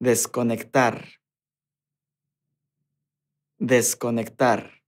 desconectar, desconectar.